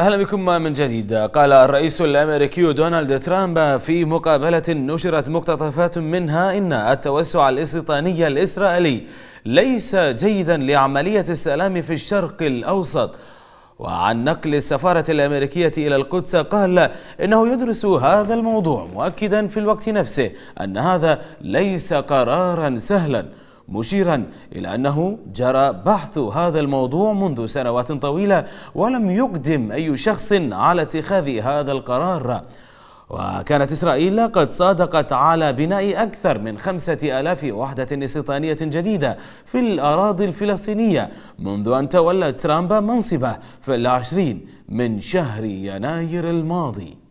اهلا بكم من جديد قال الرئيس الامريكي دونالد ترامب في مقابله نشرت مقتطفات منها ان التوسع الاستيطاني الاسرائيلي ليس جيدا لعمليه السلام في الشرق الاوسط وعن نقل السفاره الامريكيه الى القدس قال انه يدرس هذا الموضوع مؤكدا في الوقت نفسه ان هذا ليس قرارا سهلا مشيرا إلى أنه جرى بحث هذا الموضوع منذ سنوات طويلة ولم يقدم أي شخص على اتخاذ هذا القرار وكانت إسرائيل قد صادقت على بناء أكثر من خمسة آلاف وحدة استيطانية جديدة في الأراضي الفلسطينية منذ أن تولى ترامب منصبه في العشرين من شهر يناير الماضي